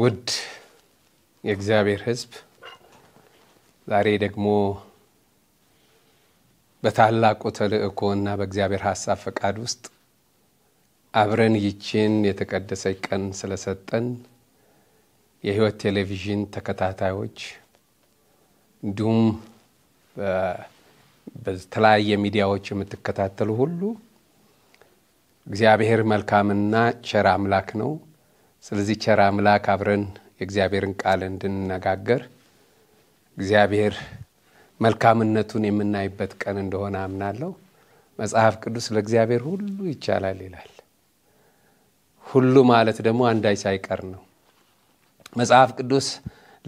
ውድ የእግዚአብሔር ህዝብ ዛሬ ደግሞ በታላቁ ተልእኮ እና በእግዚአብሔር ሀሳብ ፈቃድ ውስጥ አብረን ይችን የተቀደሰች ቀን ስለሰጠን የህይወት ቴሌቪዥን ተከታታዮች እንዲሁም በተለያየ ሚዲያዎች የምትከታተሉ ሁሉ እግዚአብሔር መልካምና ቸር አምላክ ነው። ስለዚህ ቸር አምላክ አብረን የእግዚአብሔርን ቃል እንድንነጋገር እግዚአብሔር መልካምነቱን የምናይበት ቀን እንደሆነ አምናለሁ። መጽሐፍ ቅዱስ ለእግዚአብሔር ሁሉ ይቻላል ይላል። ሁሉ ማለት ደግሞ አንዳች ሳይቀር ነው። መጽሐፍ ቅዱስ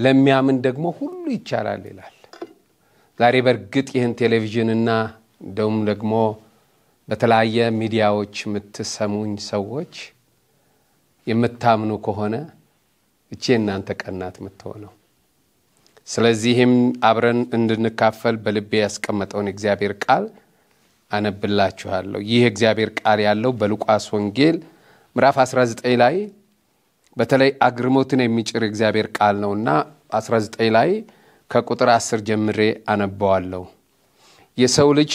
ለሚያምን ደግሞ ሁሉ ይቻላል ይላል። ዛሬ በእርግጥ ይህን ቴሌቪዥንና እንደውም ደግሞ በተለያየ ሚዲያዎች የምትሰሙኝ ሰዎች የምታምኑ ከሆነ እቼ የእናንተ ቀናት የምትሆነው። ስለዚህም አብረን እንድንካፈል በልቤ ያስቀመጠውን እግዚአብሔር ቃል አነብላችኋለሁ። ይህ እግዚአብሔር ቃል ያለው በሉቃስ ወንጌል ምዕራፍ 19 ላይ በተለይ አግርሞትን የሚጭር እግዚአብሔር ቃል ነውና 19 ላይ ከቁጥር 10 ጀምሬ አነበዋለሁ። የሰው ልጅ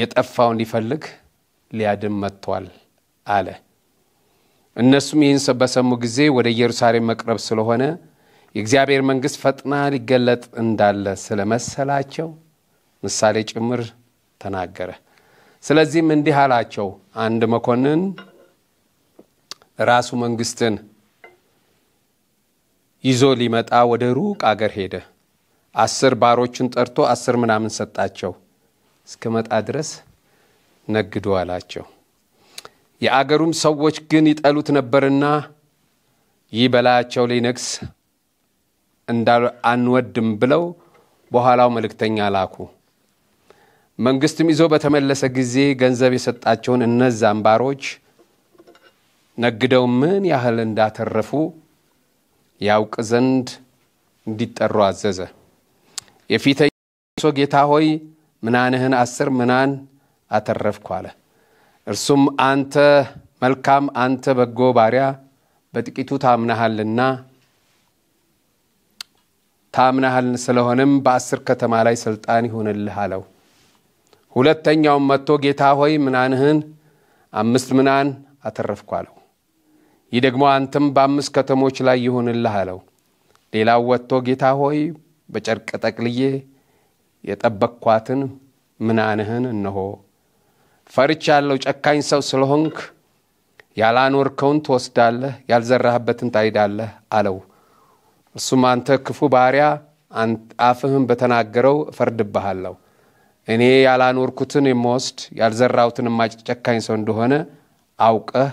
የጠፋውን ሊፈልግ ሊያድም መጥቷል አለ። እነሱም ይህን በሰሙ ጊዜ ወደ ኢየሩሳሌም መቅረብ ስለሆነ የእግዚአብሔር መንግሥት ፈጥና ሊገለጥ እንዳለ ስለመሰላቸው ምሳሌ ጭምር ተናገረ። ስለዚህም እንዲህ አላቸው፣ አንድ መኮንን ራሱ መንግሥትን ይዞ ሊመጣ ወደ ሩቅ አገር ሄደ። አስር ባሮችን ጠርቶ አስር ምናምን ሰጣቸው። እስከመጣ ድረስ ነግዶ አላቸው። የአገሩም ሰዎች ግን ይጠሉት ነበርና ይህ በላያቸው ሊነግስ አንወድም ብለው በኋላው መልእክተኛ ላኩ። መንግስትም ይዞ በተመለሰ ጊዜ ገንዘብ የሰጣቸውን እነዛ አምባሮች ነግደው ምን ያህል እንዳተረፉ ያውቅ ዘንድ እንዲጠሩ አዘዘ። የፊተኛው ጌታ ሆይ ምናንህን አስር ምናን አተረፍኩ አለ። እርሱም አንተ መልካም አንተ በጎ ባሪያ በጥቂቱ ታምናሃልና ታምናሃል ስለሆንም በአስር ከተማ ላይ ስልጣን ይሁንልህ አለው። ሁለተኛውም መጥቶ ጌታ ሆይ ምናንህን አምስት ምናን አተረፍኩ አለው። ይህ ደግሞ አንተም በአምስት ከተሞች ላይ ይሁንልህ አለው። ሌላው ወጥቶ ጌታ ሆይ በጨርቅ ጠቅልዬ የጠበቅኳትን ምናንህን እነሆ ፈርቻ ያለው ጨካኝ ሰው ስለሆንክ ያላኖርከውን ትወስዳለህ፣ ያልዘራህበትን ታይዳለህ አለው። እርሱም አንተ ክፉ ባሪያ አፍህም በተናገረው እፈርድብሃለሁ፣ እኔ ያላኖርኩትን የምወስድ ያልዘራሁትን ጨካኝ ሰው እንደሆነ አውቀህ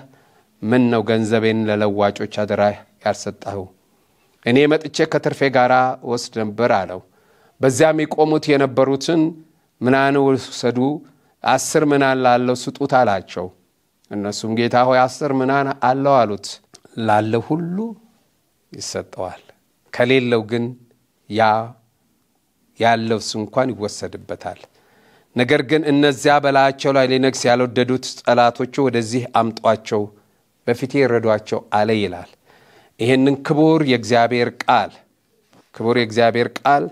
ምን ነው ገንዘቤን ለለዋጮች አደራ ያልሰጠኸው? እኔ መጥቼ ከትርፌ ጋር ወስድ ነበር አለው። በዚያም የቆሙት የነበሩትን ምናን ውሰዱ አስር ምናን ላለው ስጡት አላቸው። እነሱም ጌታ ሆይ አስር ምናን አለው አሉት። ላለው ሁሉ ይሰጠዋል፣ ከሌለው ግን ያ ያለውስ እንኳን ይወሰድበታል። ነገር ግን እነዚያ በላያቸው ላይ ሊነግስ ያልወደዱት ጠላቶቹ ወደዚህ አምጧቸው፣ በፊቴ ይረዷቸው አለ ይላል። ይህንን ክቡር የእግዚአብሔር ቃል ክቡር የእግዚአብሔር ቃል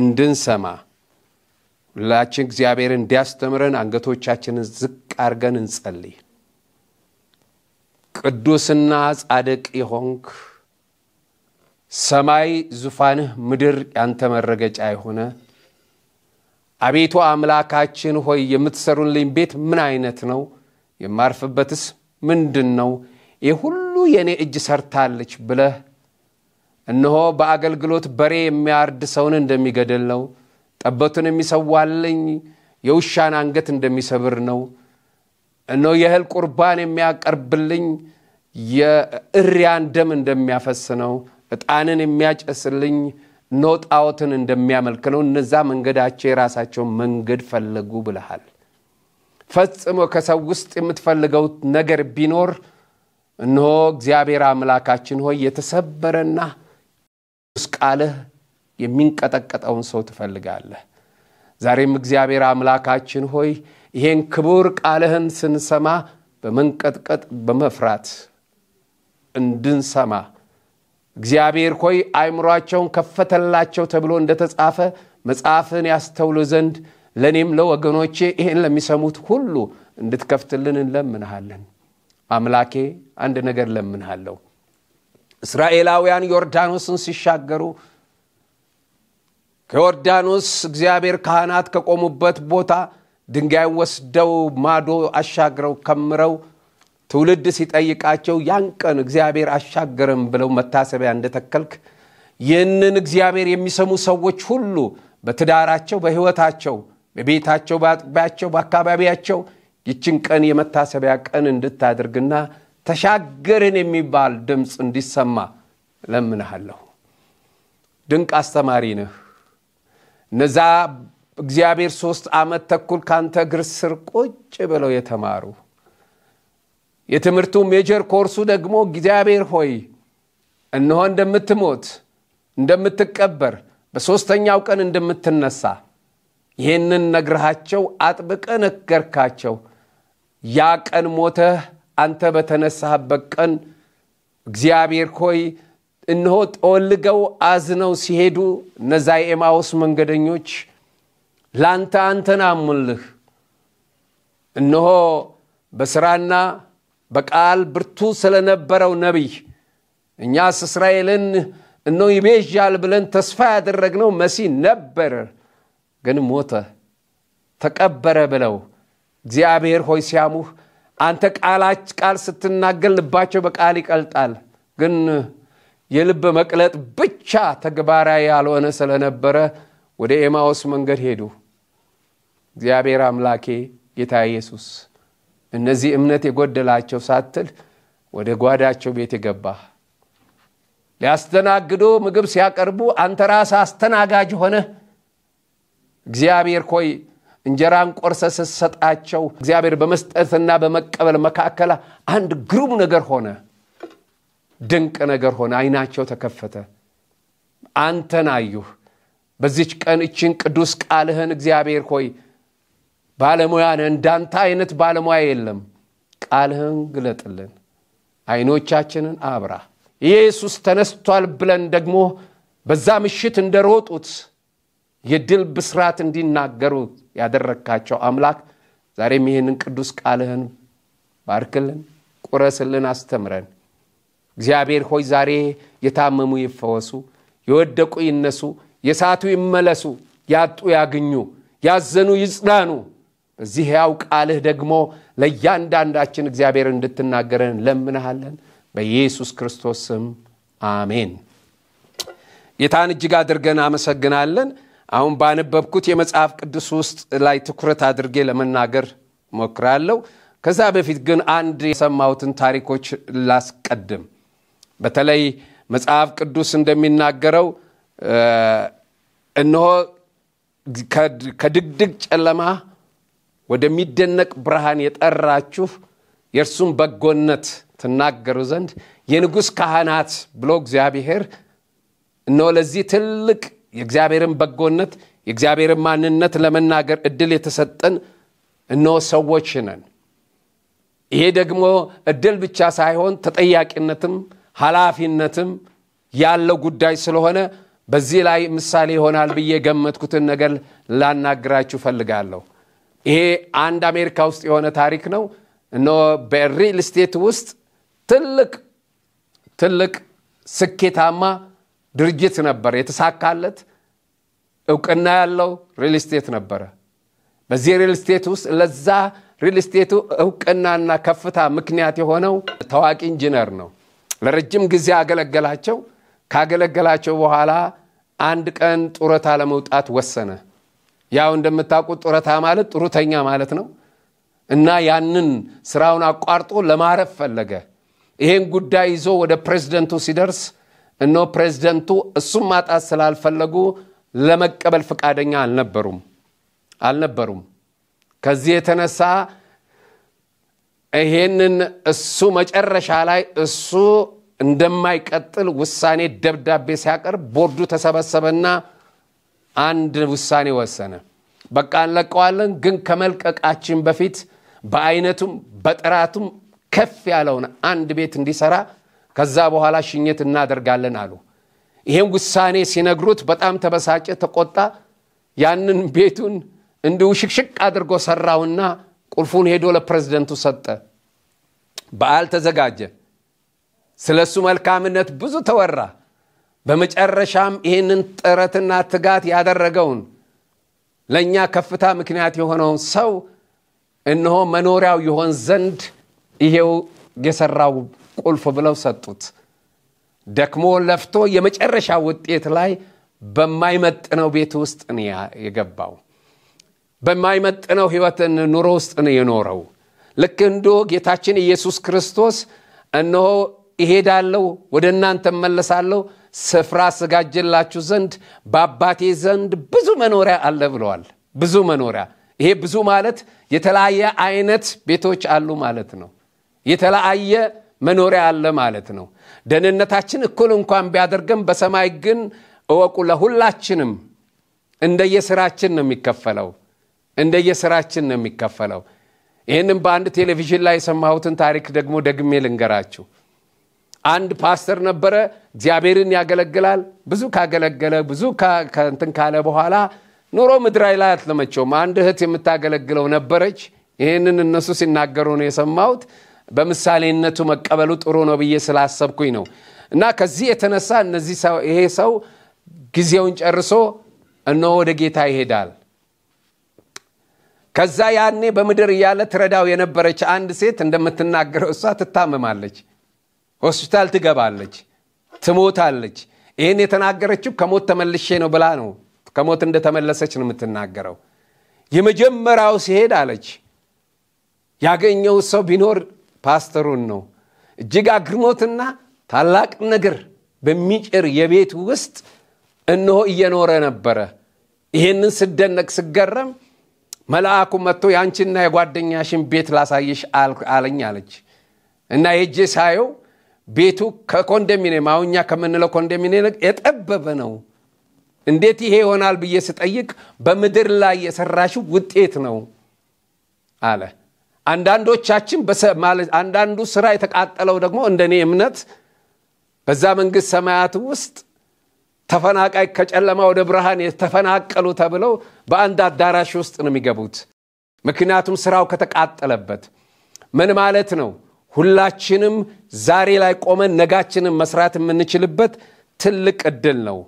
እንድንሰማ ሁላችን እግዚአብሔር እንዲያስተምረን አንገቶቻችንን ዝቅ አርገን እንጸልይ። ቅዱስና ጻድቅ የሆንክ ሰማይ ዙፋንህ ምድር ያንተ መረገጫ የሆነ አቤቱ አምላካችን ሆይ የምትሰሩልኝ ቤት ምን አይነት ነው? የማርፍበትስ ምንድን ነው? ይህ ሁሉ የእኔ እጅ ሰርታለች ብለህ እነሆ በአገልግሎት በሬ የሚያርድ ሰውን እንደሚገድል ነው ጠበቱን የሚሰዋልኝ የውሻን አንገት እንደሚሰብር ነው። እነ የእህል ቁርባን የሚያቀርብልኝ የእሪያን ደም እንደሚያፈስ ነው። ዕጣንን የሚያጨስልኝ ኖ ጣዖትን እንደሚያመልክ ነው። እነዛ መንገዳቸው የራሳቸውን መንገድ ፈለጉ ብልሃል። ፈጽሞ ከሰው ውስጥ የምትፈልገው ነገር ቢኖር እንሆ እግዚአብሔር አምላካችን ሆይ የተሰበረና ቃልህ የሚንቀጠቀጠውን ሰው ትፈልጋለህ። ዛሬም እግዚአብሔር አምላካችን ሆይ ይሄን ክቡር ቃልህን ስንሰማ በመንቀጥቀጥ በመፍራት እንድንሰማ እግዚአብሔር ሆይ አይምሯቸውን ከፈተላቸው ተብሎ እንደተጻፈ መጽሐፍን ያስተውሉ ዘንድ ለእኔም ለወገኖቼ ይህን ለሚሰሙት ሁሉ እንድትከፍትልን እንለምንሃለን። አምላኬ አንድ ነገር ለምንሃለሁ። እስራኤላውያን ዮርዳኖስን ሲሻገሩ ከዮርዳኖስ እግዚአብሔር ካህናት ከቆሙበት ቦታ ድንጋይ ወስደው ማዶ አሻግረው ከምረው ትውልድ ሲጠይቃቸው ያን ቀን እግዚአብሔር አሻገረም ብለው መታሰቢያ እንደተከልክ ይህንን እግዚአብሔር የሚሰሙ ሰዎች ሁሉ በትዳራቸው፣ በህይወታቸው በቤታቸው፣ በአጥቢያቸው፣ በአካባቢያቸው ይችን ቀን የመታሰቢያ ቀን እንድታደርግና ተሻገርን የሚባል ድምፅ እንዲሰማ ለምንሃለሁ። ድንቅ አስተማሪ ነህ። እነዛ እግዚአብሔር ሶስት ዓመት ተኩል ካንተ እግር ስር ቁጭ ብለው የተማሩ የትምህርቱ ሜጀር ኮርሱ ደግሞ እግዚአብሔር ሆይ እነሆ እንደምትሞት እንደምትቀበር በሦስተኛው ቀን እንደምትነሳ ይህንን ነግርሃቸው አጥብቀ ነገርካቸው። ያ ቀን ሞተህ አንተ በተነሳህበት ቀን እግዚአብሔር ሆይ እነሆ ጠወልገው አዝነው ሲሄዱ እነዛ የኤማውስ መንገደኞች ላንተ አንተን አሙልህ እነሆ በስራና በቃል ብርቱ ስለነበረው ነቢይ እኛስ እስራኤልን እነሆ ይቤዣል ብለን ተስፋ ያደረግነው መሲህ ነበር፣ ግን ሞተ፣ ተቀበረ ብለው እግዚአብሔር ሆይ ሲያሙህ አንተ ቃላች ቃል ስትናገር ልባቸው በቃል ይቀልጣል ግን የልብ መቅለጥ ብቻ ተግባራዊ ያልሆነ ስለነበረ ወደ ኤማውስ መንገድ ሄዱ። እግዚአብሔር አምላኬ ጌታ ኢየሱስ እነዚህ እምነት የጎደላቸው ሳትል ወደ ጓዳቸው ቤት የገባ ሊያስተናግዶ ምግብ ሲያቀርቡ አንተ ራስ አስተናጋጅ ሆነ። እግዚአብሔር ኮይ እንጀራን ቆርሰ ስትሰጣቸው እግዚአብሔር በመስጠትና በመቀበል መካከል አንድ ግሩም ነገር ሆነ። ድንቅ ነገር ሆነ። አይናቸው ተከፈተ፣ አንተን አዩህ። በዚች ቀን እችን ቅዱስ ቃልህን እግዚአብሔር ሆይ ባለሙያ ነህ፣ እንዳንተ አይነት ባለሙያ የለም። ቃልህን ግለጥልን፣ አይኖቻችንን አብራ። ኢየሱስ ተነስቷል ብለን ደግሞ በዛ ምሽት እንደሮጡት የድል ብስራት እንዲናገሩ ያደረግካቸው አምላክ ዛሬም ይህንን ቅዱስ ቃልህን ባርክልን፣ ቁረስልን፣ አስተምረን እግዚአብሔር ሆይ ዛሬ የታመሙ ይፈወሱ፣ የወደቁ ይነሱ፣ የሳቱ ይመለሱ፣ ያጡ ያግኙ፣ ያዘኑ ይጽናኑ። በዚህ ያው ቃልህ ደግሞ ለእያንዳንዳችን እግዚአብሔር እንድትናገረን ለምንሃለን። በኢየሱስ ክርስቶስ ስም አሜን። ጌታን እጅግ አድርገን አመሰግናለን። አሁን ባነበብኩት የመጽሐፍ ቅዱስ ውስጥ ላይ ትኩረት አድርጌ ለመናገር ሞክራለሁ። ከዛ በፊት ግን አንድ የሰማሁትን ታሪኮች ላስቀድም። በተለይ መጽሐፍ ቅዱስ እንደሚናገረው እነሆ ከድግድግ ጨለማ ወደሚደነቅ ብርሃን የጠራችሁ የእርሱን በጎነት ትናገሩ ዘንድ የንጉሥ ካህናት ብሎ እግዚአብሔር እነሆ ለዚህ ትልቅ የእግዚአብሔርን በጎነት የእግዚአብሔርን ማንነት ለመናገር እድል የተሰጠን እነሆ ሰዎች ነን። ይሄ ደግሞ እድል ብቻ ሳይሆን ተጠያቂነትም ኃላፊነትም ያለው ጉዳይ ስለሆነ በዚህ ላይ ምሳሌ ይሆናል ብዬ ገመትኩትን ነገር ላናግራችሁ ፈልጋለሁ። ይሄ አንድ አሜሪካ ውስጥ የሆነ ታሪክ ነው። እኖ በሪል ስቴት ውስጥ ትልቅ ትልቅ ስኬታማ ድርጅት ነበር። የተሳካለት እውቅና ያለው ሪል ስቴት ነበረ። በዚህ ሪል ስቴት ውስጥ ለዛ ሪል ስቴቱ እውቅናና ከፍታ ምክንያት የሆነው ታዋቂ ኢንጂነር ነው። ለረጅም ጊዜ አገለገላቸው። ካገለገላቸው በኋላ አንድ ቀን ጡረታ ለመውጣት ወሰነ። ያው እንደምታውቁት ጡረታ ማለት ጡረተኛ ማለት ነው እና ያንን ስራውን አቋርጦ ለማረፍ ፈለገ። ይሄን ጉዳይ ይዞ ወደ ፕሬዝደንቱ ሲደርስ እኖ ፕሬዝደንቱ እሱም ማጣት ስላልፈለጉ ለመቀበል ፈቃደኛ አልነበሩም አልነበሩም። ከዚህ የተነሳ ይሄንን እሱ መጨረሻ ላይ እሱ እንደማይቀጥል ውሳኔ ደብዳቤ ሲያቀርብ ቦርዱ ተሰበሰበና አንድ ውሳኔ ወሰነ። በቃ እንለቀዋለን፣ ግን ከመልቀቃችን በፊት በአይነቱም በጥራቱም ከፍ ያለውን አንድ ቤት እንዲሰራ ከዛ በኋላ ሽኝት እናደርጋለን አሉ። ይህም ውሳኔ ሲነግሩት በጣም ተበሳጨ፣ ተቆጣ። ያንን ቤቱን እንዲሁ ሽቅሽቅ አድርጎ ሰራውና ቁልፉን ሄዶ ለፕሬዝደንቱ ሰጠ። በዓል ተዘጋጀ። ስለ እሱ መልካምነት ብዙ ተወራ። በመጨረሻም ይህንን ጥረትና ትጋት ያደረገውን ለእኛ ከፍታ ምክንያት የሆነውን ሰው እነሆ መኖሪያው ይሆን ዘንድ ይሄው የሰራው ቁልፍ ብለው ሰጡት። ደክሞ ለፍቶ የመጨረሻ ውጤት ላይ በማይመጥነው ቤት ውስጥ የገባው። በማይመጥነው ህይወት ኑሮ ውስጥ ነው የኖረው። ልክ እንዶ ጌታችን ኢየሱስ ክርስቶስ እነሆ እሄዳለሁ ወደ እናንተ መለሳለሁ ስፍራ አዘጋጀላችሁ ዘንድ በአባቴ ዘንድ ብዙ መኖሪያ አለ ብለዋል። ብዙ መኖሪያ ይሄ ብዙ ማለት የተለያየ አይነት ቤቶች አሉ ማለት ነው። የተለያየ መኖሪያ አለ ማለት ነው። ደህንነታችን እኩል እንኳን ቢያደርገን በሰማይ ግን እወቁ ለሁላችንም እንደየስራችን ነው የሚከፈለው። እንደየስራችን ነው የሚከፈለው። ይህንም በአንድ ቴሌቪዥን ላይ የሰማሁትን ታሪክ ደግሞ ደግሜ ልንገራችሁ። አንድ ፓስተር ነበረ። እግዚአብሔርን ያገለግላል። ብዙ ካገለገለ ብዙ ከእንትን ካለ በኋላ ኑሮ ምድራዊ ላይ አትለመቸውም። አንድ እህት የምታገለግለው ነበረች። ይህንን እነሱ ሲናገሩ ነው የሰማሁት። በምሳሌነቱ መቀበሉ ጥሩ ነው ብዬ ስላሰብኩኝ ነው። እና ከዚህ የተነሳ እነዚህ ይሄ ሰው ጊዜውን ጨርሶ እነሆ ወደ ጌታ ይሄዳል። ከዛ ያኔ በምድር እያለ ትረዳው የነበረች አንድ ሴት እንደምትናገረው እሷ ትታመማለች፣ ሆስፒታል ትገባለች፣ ትሞታለች። ይህን የተናገረችው ከሞት ተመልሼ ነው ብላ ነው። ከሞት እንደተመለሰች ነው የምትናገረው። የመጀመሪያው ሲሄድ አለች ያገኘው ሰው ቢኖር ፓስተሩን ነው። እጅግ አግርሞትና ታላቅ ነገር በሚጭር የቤት ውስጥ እነሆ እየኖረ ነበረ። ይህንን ስደነቅ ስገረም መልአኩ መጥቶ የአንቺና የጓደኛሽን ቤት ላሳይሽ አለኝ አለች እና የእጄ ሳየው ቤቱ ከኮንዶሚኒየም አሁን ከምንለው ኮንዶሚኒየም የጠበበ ነው እንዴት ይሄ ይሆናል ብዬ ስጠይቅ በምድር ላይ የሰራሽው ውጤት ነው አለ አንዳንዶቻችን አንዳንዱ ስራ የተቃጠለው ደግሞ እንደኔ እምነት በዛ መንግስት ሰማያት ውስጥ ተፈናቃይ ከጨለማ ወደ ብርሃን የተፈናቀሉ ተብለው በአንድ አዳራሽ ውስጥ ነው የሚገቡት። ምክንያቱም ስራው ከተቃጠለበት ምን ማለት ነው? ሁላችንም ዛሬ ላይ ቆመን ነጋችንን መስራት የምንችልበት ትልቅ እድል ነው።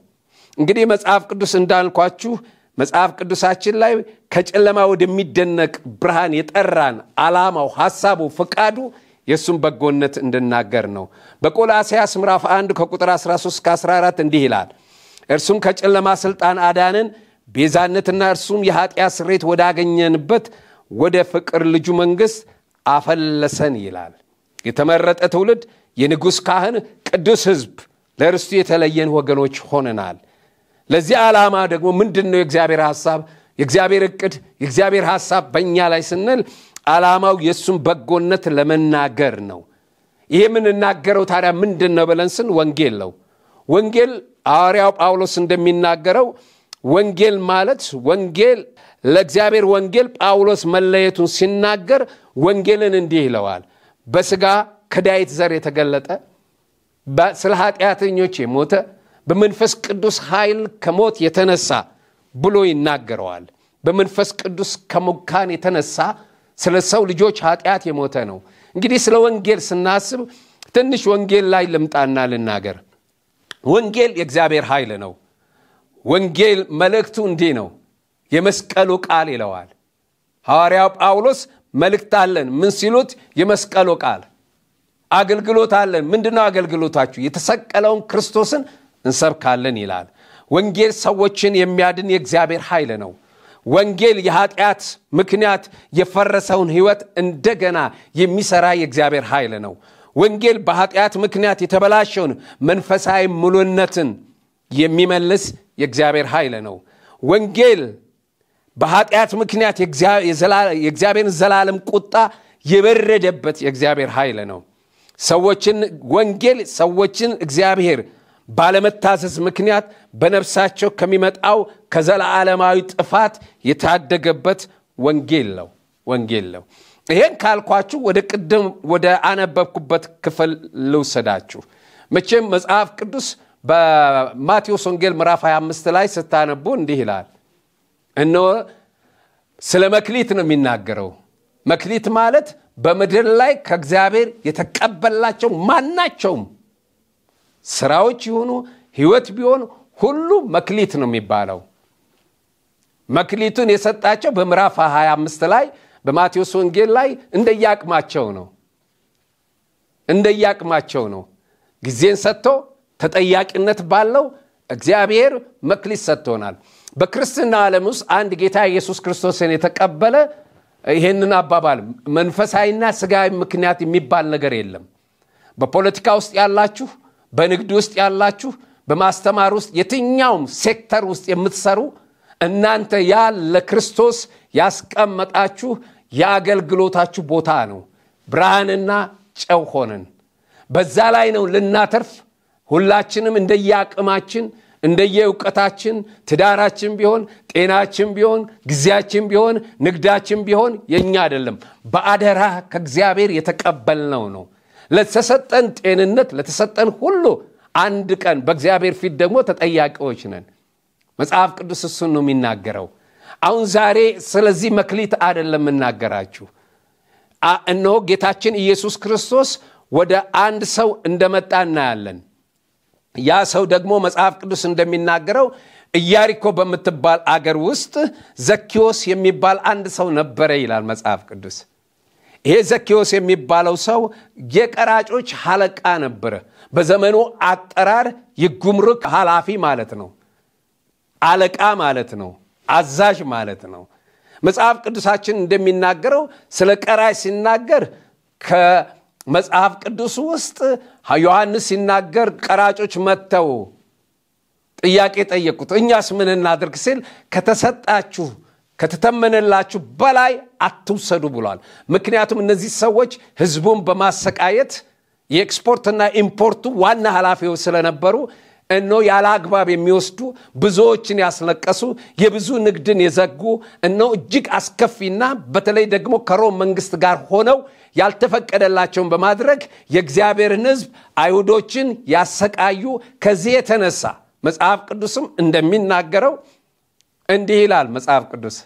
እንግዲህ መጽሐፍ ቅዱስ እንዳልኳችሁ መጽሐፍ ቅዱሳችን ላይ ከጨለማ ወደሚደነቅ ብርሃን የጠራን አላማው፣ ሐሳቡ፣ ፍቃዱ የእሱም በጎነት እንድናገር ነው። በቆላስያስ ምዕራፍ 1 ከቁጥር 13 እስከ 14 እንዲህ ይላል እርሱም ከጨለማ ሥልጣን አዳነን፣ ቤዛነትና እርሱም የኃጢአት ስሬት ወዳገኘንበት ወደ ፍቅር ልጁ መንግሥት አፈለሰን ይላል። የተመረጠ ትውልድ፣ የንጉሥ ካህን፣ ቅዱስ ሕዝብ፣ ለርስቱ የተለየን ወገኖች ሆነናል። ለዚህ ዓላማ ደግሞ ምንድን ነው የእግዚአብሔር ሐሳብ፣ የእግዚአብሔር ዕቅድ፣ የእግዚአብሔር ሐሳብ በእኛ ላይ ስንል ዓላማው የእሱን በጎነት ለመናገር ነው። ይህ የምንናገረው ታዲያ ምንድን ነው ብለን ስን ወንጌል ነው። ወንጌል ሐዋርያው ጳውሎስ እንደሚናገረው ወንጌል ማለት ወንጌል ለእግዚአብሔር ወንጌል ጳውሎስ መለየቱን ሲናገር ወንጌልን እንዲህ ይለዋል በስጋ ከዳይት ዘር የተገለጠ ስለ ኃጢአተኞች የሞተ በመንፈስ ቅዱስ ኃይል ከሞት የተነሳ ብሎ ይናገረዋል በመንፈስ ቅዱስ ከሙካን የተነሳ ስለ ሰው ልጆች ኃጢአት የሞተ ነው እንግዲህ ስለ ወንጌል ስናስብ ትንሽ ወንጌል ላይ ልምጣና ልናገር ወንጌል የእግዚአብሔር ኃይል ነው ወንጌል መልእክቱ እንዲህ ነው የመስቀሉ ቃል ይለዋል ሐዋርያው ጳውሎስ መልእክት አለን ምን ሲሉት የመስቀሉ ቃል አገልግሎት አለን ምንድነው አገልግሎታችሁ የተሰቀለውን ክርስቶስን እንሰብካለን ይላል ወንጌል ሰዎችን የሚያድን የእግዚአብሔር ኃይል ነው ወንጌል የኃጢአት ምክንያት የፈረሰውን ህይወት እንደገና የሚሰራ የእግዚአብሔር ኃይል ነው ወንጌል በኃጢአት ምክንያት የተበላሸውን መንፈሳዊ ሙሉነትን የሚመልስ የእግዚአብሔር ኃይል ነው ወንጌል በኃጢአት ምክንያት የእግዚአብሔርን ዘላለም ቁጣ የበረደበት የእግዚአብሔር ኃይል ነው ሰዎችን ወንጌል ሰዎችን እግዚአብሔር ባለመታዘዝ ምክንያት በነፍሳቸው ከሚመጣው ከዘላለማዊ ጥፋት የታደገበት ወንጌል ነው ወንጌል ነው ይሄን ካልኳችሁ ወደ ቅድም ወደ አነበብኩበት ክፍል ልውሰዳችሁ መቼም መጽሐፍ ቅዱስ በማቴዎስ ወንጌል ምዕራፍ 25 ላይ ስታነቡ እንዲህ ይላል እነ ስለ መክሊት ነው የሚናገረው መክሊት ማለት በምድር ላይ ከእግዚአብሔር የተቀበላቸው ማናቸውም ስራዎች ይሁኑ ህይወት ቢሆን ሁሉ መክሊት ነው የሚባለው መክሊቱን የሰጣቸው በምዕራፍ 25 ላይ በማቴዎስ ወንጌል ላይ እንደየአቅማቸው ነው እንደየአቅማቸው ነው ጊዜን ሰጥቶ ተጠያቂነት ባለው እግዚአብሔር መክሊት ሰጥቶናል በክርስትና ዓለም ውስጥ አንድ ጌታ ኢየሱስ ክርስቶስን የተቀበለ ይህንን አባባል መንፈሳዊና ስጋዊ ምክንያት የሚባል ነገር የለም በፖለቲካ ውስጥ ያላችሁ በንግድ ውስጥ ያላችሁ በማስተማር ውስጥ የትኛውም ሴክተር ውስጥ የምትሰሩ እናንተ ያ ለክርስቶስ ያስቀመጣችሁ የአገልግሎታችሁ ቦታ ነው። ብርሃንና ጨው ሆነን በዛ ላይ ነው ልናተርፍ ሁላችንም እንደየአቅማችን እንደየእውቀታችን ትዳራችን ቢሆን ጤናችን ቢሆን ጊዜያችን ቢሆን ንግዳችን ቢሆን የእኛ አይደለም፣ በአደራ ከእግዚአብሔር የተቀበልነው ነው። ለተሰጠን ጤንነት ለተሰጠን ሁሉ አንድ ቀን በእግዚአብሔር ፊት ደግሞ ተጠያቂዎች ነን። መጽሐፍ ቅዱስ እሱን ነው የሚናገረው። አሁን ዛሬ ስለዚህ መክሊት አይደለም እናገራችሁ እነሆ ጌታችን ኢየሱስ ክርስቶስ ወደ አንድ ሰው እንደመጣ እናያለን ያ ሰው ደግሞ መጽሐፍ ቅዱስ እንደሚናገረው እያሪኮ በምትባል አገር ውስጥ ዘኪዎስ የሚባል አንድ ሰው ነበረ ይላል መጽሐፍ ቅዱስ ይሄ ዘኪዎስ የሚባለው ሰው የቀራጮች ሀለቃ ነበረ በዘመኑ አጠራር የጉምሩክ ሀላፊ ማለት ነው አለቃ ማለት ነው አዛዥ ማለት ነው። መጽሐፍ ቅዱሳችን እንደሚናገረው ስለ ቀራይ ሲናገር ከመጽሐፍ ቅዱስ ውስጥ ዮሐንስ ሲናገር ቀራጮች መጥተው ጥያቄ ጠየቁት፣ እኛስ ምን እናድርግ ሲል ከተሰጣችሁ ከተተመነላችሁ በላይ አትውሰዱ ብሏል። ምክንያቱም እነዚህ ሰዎች ህዝቡን በማሰቃየት የኤክስፖርትና ኢምፖርቱ ዋና ኃላፊዎች ስለነበሩ እኖ ያለ አግባብ የሚወስዱ ብዙዎችን ያስለቀሱ የብዙ ንግድን የዘጉ እኖ እጅግ አስከፊና በተለይ ደግሞ ከሮም መንግስት ጋር ሆነው ያልተፈቀደላቸውን በማድረግ የእግዚአብሔርን ህዝብ አይሁዶችን ያሰቃዩ ከዚህ የተነሳ መጽሐፍ ቅዱስም እንደሚናገረው እንዲህ ይላል መጽሐፍ ቅዱስ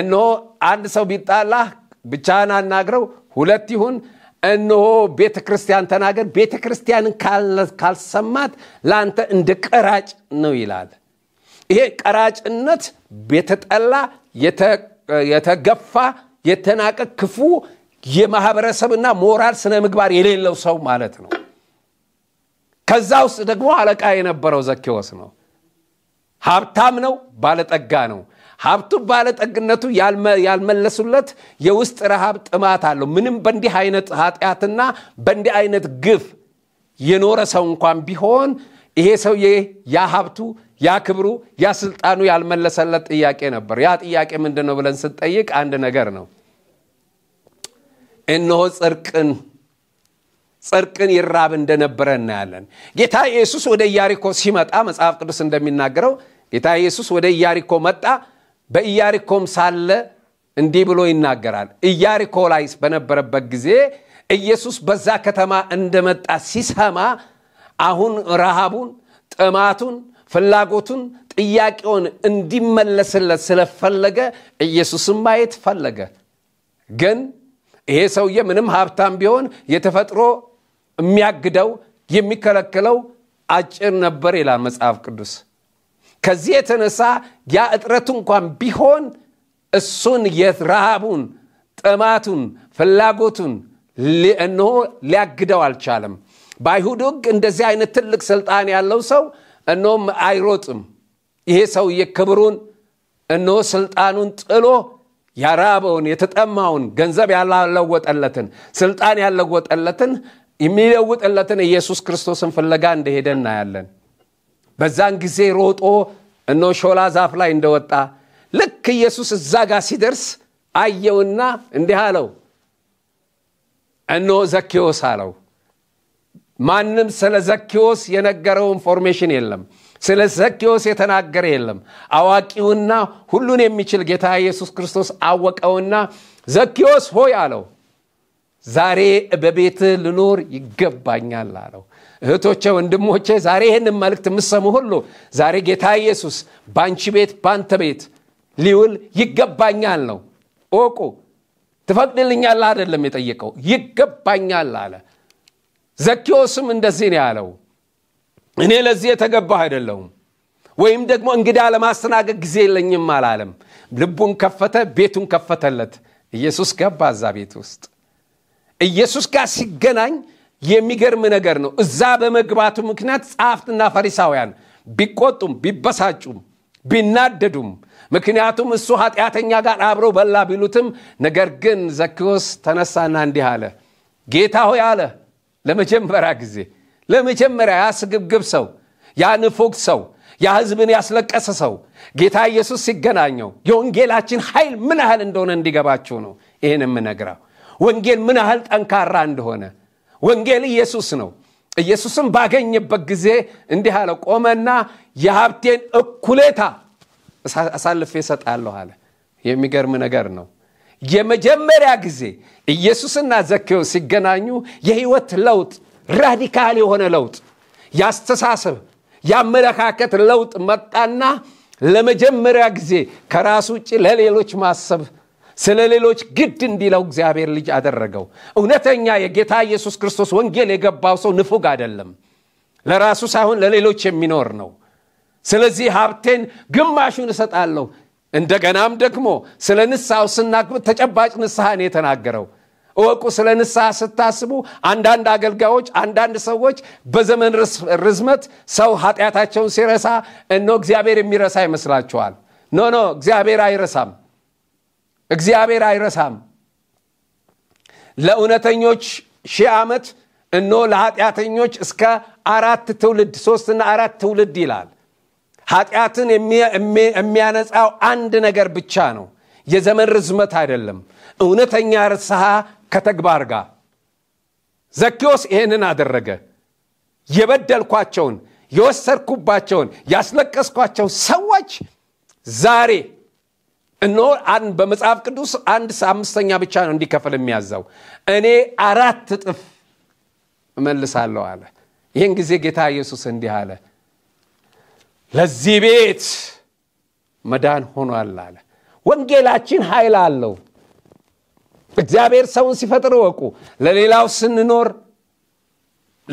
እነሆ አንድ ሰው ቢጣላህ ብቻህን አናግረው ሁለት ይሁን እነሆ ቤተ ክርስቲያን ተናገር፣ ቤተ ክርስቲያንን ካልሰማት ለአንተ እንደ ቀራጭ ነው ይላል። ይሄ ቀራጭነት የተጠላ፣ የተገፋ፣ የተናቀ ክፉ የማህበረሰብና ሞራል ስነ ምግባር የሌለው ሰው ማለት ነው። ከዛ ውስጥ ደግሞ አለቃ የነበረው ዘኪዎስ ነው። ሀብታም ነው፣ ባለጠጋ ነው። ሀብቱ ባለጠግነቱ ያልመለሱለት የውስጥ ረሃብ ጥማት አለው። ምንም በእንዲህ አይነት ኃጢአትና በእንዲህ አይነት ግፍ የኖረ ሰው እንኳን ቢሆን ይሄ ሰውዬ ያ ሀብቱ ያ ክብሩ ያ ስልጣኑ ያልመለሰለት ጥያቄ ነበር። ያ ጥያቄ ምንድን ነው ብለን ስንጠይቅ አንድ ነገር ነው። እነሆ ጽድቅን ጽድቅን ይራብ እንደነበረ እናያለን። ጌታ ኢየሱስ ወደ ኢያሪኮ ሲመጣ መጽሐፍ ቅዱስ እንደሚናገረው ጌታ ኢየሱስ ወደ ኢያሪኮ መጣ። በኢያሪኮም ሳለ እንዲህ ብሎ ይናገራል። ኢያሪኮ ላይ በነበረበት ጊዜ ኢየሱስ በዛ ከተማ እንደመጣ ሲሰማ አሁን ረሃቡን፣ ጥማቱን፣ ፍላጎቱን፣ ጥያቄውን እንዲመለስለት ስለፈለገ ኢየሱስን ማየት ፈለገ። ግን ይሄ ሰውዬ ምንም ሀብታም ቢሆን የተፈጥሮ የሚያግደው የሚከለክለው አጭር ነበር ይላል መጽሐፍ ቅዱስ። ከዚህ የተነሳ ያ እጥረቱ እንኳን ቢሆን እሱን የረሃቡን፣ ጥማቱን፣ ፍላጎቱን እነሆ ሊያግደው አልቻለም። በአይሁድ ህግ እንደዚህ አይነት ትልቅ ስልጣን ያለው ሰው እኖም አይሮጥም። ይሄ ሰውዬ ክብሩን እኖ ስልጣኑን ጥሎ ያራበውን የተጠማውን ገንዘብ ያለወጠለትን ስልጣን ያለወጠለትን የሚለውጥለትን ኢየሱስ ክርስቶስን ፍለጋ እንደሄደ እናያለን። በዛን ጊዜ ሮጦ እኖ ሾላ ዛፍ ላይ እንደወጣ ልክ ኢየሱስ እዛ ጋር ሲደርስ አየውና እንዲህ አለው፣ እኖ ዘኪዎስ አለው። ማንም ስለ ዘኪዎስ የነገረው ኢንፎርሜሽን የለም። ስለ ዘኪዎስ የተናገረ የለም። አዋቂውና ሁሉን የሚችል ጌታ ኢየሱስ ክርስቶስ አወቀውና ዘኪዎስ ሆይ አለው። ዛሬ በቤት ልኖር ይገባኛል አለው እህቶቼ ወንድሞቼ ዛሬ ይህን መልእክት የምሰሙ ሁሉ ዛሬ ጌታ ኢየሱስ በአንቺ ቤት በአንተ ቤት ሊውል ይገባኛል ነው ኦቁ ትፈቅድልኛል አይደለም የጠየቀው ይገባኛል አለ ዘኪዎስም እንደዚህ ነው ያለው እኔ ለዚህ የተገባሁ አይደለሁም ወይም ደግሞ እንግዳ ለማስተናገድ ጊዜ የለኝም አላለም ልቡን ከፈተ ቤቱን ከፈተለት ኢየሱስ ገባ እዛ ቤት ውስጥ ኢየሱስ ጋር ሲገናኝ የሚገርም ነገር ነው እዛ በመግባቱ ምክንያት ጸሐፍትና ፈሪሳውያን ቢቆጡም ቢበሳጩም ቢናደዱም ምክንያቱም እሱ ኃጢአተኛ ጋር አብሮ በላ ቢሉትም ነገር ግን ዘኪዎስ ተነሳና እንዲህ አለ ጌታ ሆይ አለ ለመጀመሪያ ጊዜ ለመጀመሪያ ያ ስግብግብ ሰው ያ ንፉግ ሰው ያ ህዝብን ያስለቀሰ ሰው ጌታ ኢየሱስ ሲገናኘው የወንጌላችን ኃይል ምን ያህል እንደሆነ እንዲገባችሁ ነው ይህን የምነግራው ወንጌል ምን ያህል ጠንካራ እንደሆነ ወንጌል ኢየሱስ ነው ኢየሱስም ባገኘበት ጊዜ እንዲህ አለ ቆመና የሀብቴን እኩሌታ አሳልፌ እሰጣለሁ አለ የሚገርም ነገር ነው የመጀመሪያ ጊዜ ኢየሱስና ዘኬው ሲገናኙ የህይወት ለውጥ ራዲካል የሆነ ለውጥ ያስተሳሰብ የአመለካከት ለውጥ መጣና ለመጀመሪያ ጊዜ ከራሱ ውጭ ለሌሎች ማሰብ ስለ ሌሎች ግድ እንዲለው እግዚአብሔር ልጅ አደረገው። እውነተኛ የጌታ ኢየሱስ ክርስቶስ ወንጌል የገባው ሰው ንፉግ አይደለም፣ ለራሱ ሳይሆን ለሌሎች የሚኖር ነው። ስለዚህ ሀብቴን ግማሹን እሰጣለሁ። እንደገናም ደግሞ ስለ ንስሐው ስናግብ ተጨባጭ ንስሐን የተናገረው እወቁ። ስለ ንስሐ ስታስቡ አንዳንድ አገልጋዮች፣ አንዳንድ ሰዎች በዘመን ርዝመት ሰው ኃጢአታቸውን ሲረሳ እኖ እግዚአብሔር የሚረሳ ይመስላችኋል። ኖ ኖ እግዚአብሔር አይረሳም። እግዚአብሔር አይረሳም። ለእውነተኞች ሺህ ዓመት እኖ ለኃጢአተኞች እስከ አራት ትውልድ ሶስትና አራት ትውልድ ይላል። ኃጢአትን የሚያነጻው አንድ ነገር ብቻ ነው። የዘመን ርዝመት አይደለም። እውነተኛ ርስሐ ከተግባር ጋር ዘኪዎስ ይህንን አደረገ። የበደልኳቸውን፣ የወሰድኩባቸውን፣ ያስለቀስኳቸው ሰዎች ዛሬ እኖ በመጽሐፍ ቅዱስ አንድ አምስተኛ ብቻ ነው እንዲከፈል የሚያዘው እኔ አራት እጥፍ እመልሳለሁ አለ ይህን ጊዜ ጌታ ኢየሱስ እንዲህ አለ ለዚህ ቤት መዳን ሆኗል አለ ወንጌላችን ኃይል አለው እግዚአብሔር ሰውን ሲፈጥር ወቁ ለሌላው ስንኖር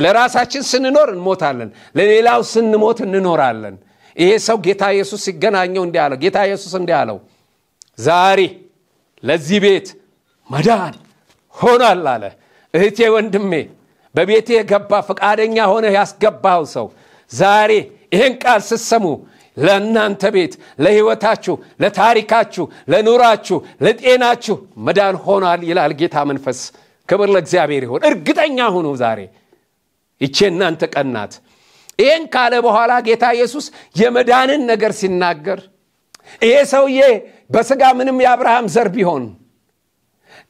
ለራሳችን ስንኖር እንሞታለን ለሌላው ስንሞት እንኖራለን ይሄ ሰው ጌታ ኢየሱስ ሲገናኘው እንዲህ አለው ጌታ ኢየሱስ እንዲህ አለው ዛሬ ለዚህ ቤት መዳን ሆኗል አለ። እህቴ ወንድሜ፣ በቤቴ የገባ ፈቃደኛ ሆነ ያስገባው ሰው ዛሬ ይህን ቃል ስሰሙ ለእናንተ ቤት፣ ለህይወታችሁ ለታሪካችሁ፣ ለኑራችሁ፣ ለጤናችሁ መዳን ሆኗል ይላል ጌታ መንፈስ። ክብር ለእግዚአብሔር ይሆን። እርግጠኛ ሁኑ። ዛሬ ይቼ እናንተ ቀናት ይህን ካለ በኋላ ጌታ ኢየሱስ የመዳንን ነገር ሲናገር ይሄ ሰውዬ በስጋ ምንም የአብርሃም ዘር ቢሆን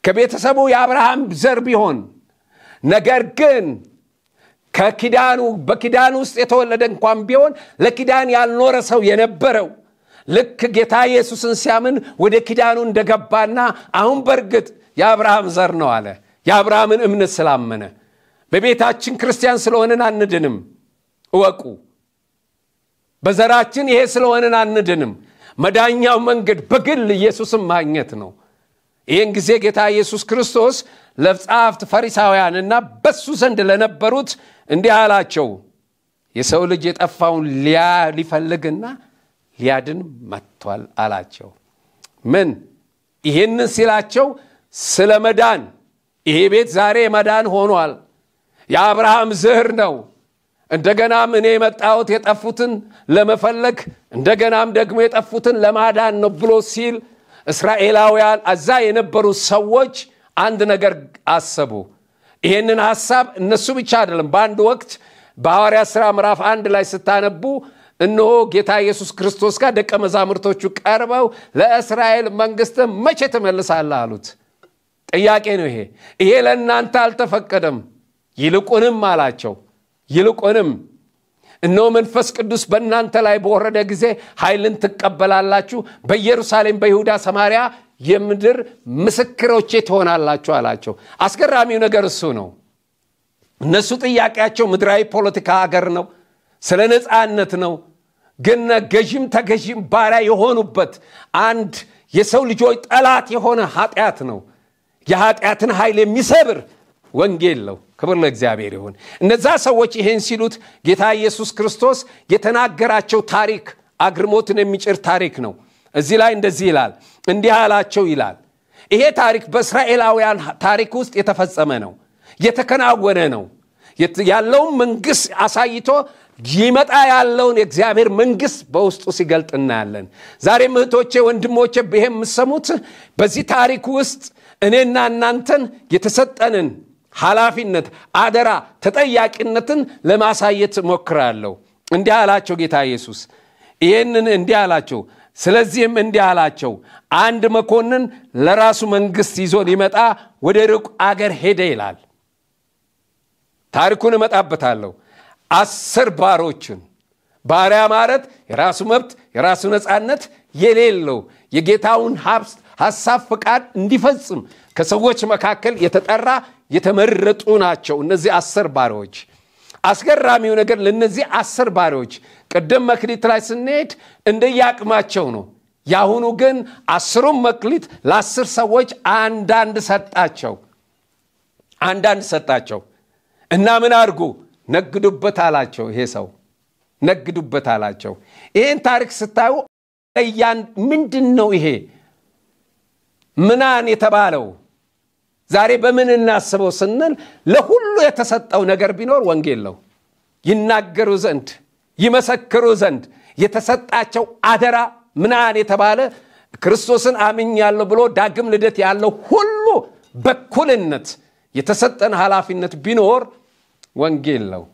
ከቤተሰቡ የአብርሃም ዘር ቢሆን ነገር ግን ከኪዳኑ በኪዳን ውስጥ የተወለደ እንኳን ቢሆን ለኪዳን ያልኖረ ሰው የነበረው ልክ ጌታ ኢየሱስን ሲያምን ወደ ኪዳኑ እንደገባና አሁን በእርግጥ የአብርሃም ዘር ነው አለ የአብርሃምን እምነት ስላመነ በቤታችን ክርስቲያን ስለሆንን አንድንም እወቁ በዘራችን ይሄ ስለሆንን አንድንም መዳኛው መንገድ በግል ኢየሱስን ማግኘት ነው ይህን ጊዜ ጌታ ኢየሱስ ክርስቶስ ፈሪሳውያን ፈሪሳውያንና በሱ ዘንድ ለነበሩት እንዲህ አላቸው የሰው ልጅ የጠፋውን ሊፈልግና ሊያድን መጥቷል አላቸው ምን ይህን ሲላቸው ስለ መዳን ይሄ ቤት ዛሬ መዳን ሆኗል የአብርሃም ዝህር ነው እንደገናም እኔ የመጣሁት የጠፉትን ለመፈለግ እንደገናም ደግሞ የጠፉትን ለማዳን ነው ብሎ ሲል እስራኤላውያን እዛ የነበሩ ሰዎች አንድ ነገር አሰቡ ይህንን ሀሳብ እነሱ ብቻ አይደለም በአንድ ወቅት በሐዋርያ ሥራ ምዕራፍ አንድ ላይ ስታነቡ እነሆ ጌታ ኢየሱስ ክርስቶስ ጋር ደቀ መዛሙርቶቹ ቀርበው ለእስራኤል መንግስት መቼ ትመልሳለ አሉት ጥያቄ ነው ይሄ ይሄ ለእናንተ አልተፈቀደም ይልቁንም አላቸው ይልቁንም እነሆ መንፈስ ቅዱስ በእናንተ ላይ በወረደ ጊዜ ኃይልን ትቀበላላችሁ በኢየሩሳሌም በይሁዳ ሰማሪያ የምድር ምስክሮቼ ትሆናላችሁ አላቸው አስገራሚው ነገር እሱ ነው እነሱ ጥያቄያቸው ምድራዊ ፖለቲካ አገር ነው ስለ ነፃነት ነው ግን ገዥም ተገዥም ባሪያ የሆኑበት አንድ የሰው ልጆች ጠላት የሆነ ኃጢአት ነው የኃጢአትን ኃይል የሚሰብር ወንጌል ነው ክብር ለእግዚአብሔር ይሁን እነዛ ሰዎች ይህን ሲሉት ጌታ ኢየሱስ ክርስቶስ የተናገራቸው ታሪክ አግርሞትን የሚጭር ታሪክ ነው እዚህ ላይ እንደዚህ ይላል እንዲህ አላቸው ይላል ይሄ ታሪክ በእስራኤላውያን ታሪክ ውስጥ የተፈጸመ ነው የተከናወነ ነው ያለውን መንግስት አሳይቶ ይመጣ ያለውን የእግዚአብሔር መንግስት በውስጡ ሲገልጥ እናያለን ዛሬ ምህቶቼ ወንድሞቼ ብሄ የምሰሙት በዚህ ታሪክ ውስጥ እኔና እናንተን የተሰጠንን ኃላፊነት፣ አደራ፣ ተጠያቂነትን ለማሳየት ሞክራለሁ። እንዲህ አላቸው ጌታ ኢየሱስ። ይህንን እንዲህ አላቸው። ስለዚህም እንዲህ አላቸው፣ አንድ መኮንን ለራሱ መንግሥት ይዞ ሊመጣ ወደ ሩቅ አገር ሄደ ይላል። ታሪኩን እመጣበታለሁ። አስር ባሮችን ባሪያ ማለት የራሱ መብት የራሱ ነፃነት የሌለው የጌታውን ሀብት ሀሳብ ፍቃድ እንዲፈጽም ከሰዎች መካከል የተጠራ የተመረጡ ናቸው እነዚህ አስር ባሪያዎች። አስገራሚው ነገር ለእነዚህ አስር ባሪያዎች ቅድም መክሊት ላይ ስንሄድ እንደየአቅማቸው ነው። የአሁኑ ግን አስሩም መክሊት ለአስር ሰዎች አንዳንድ ሰጣቸው አንዳንድ ሰጣቸው እና ምን አድርጉ ነግዱበት አላቸው። ይሄ ሰው ነግዱበት አላቸው። ይህን ታሪክ ስታዩ ምንድን ነው ይሄ ምናን የተባለው ዛሬ በምን እናስበው ስንል ለሁሉ የተሰጠው ነገር ቢኖር ወንጌል ነው። ይናገሩ ዘንድ ይመሰክሩ ዘንድ የተሰጣቸው አደራ ምናን የተባለ ክርስቶስን አምኛለሁ ብሎ ዳግም ልደት ያለው ሁሉ በኩልነት የተሰጠን ኃላፊነት ቢኖር ወንጌል ነው።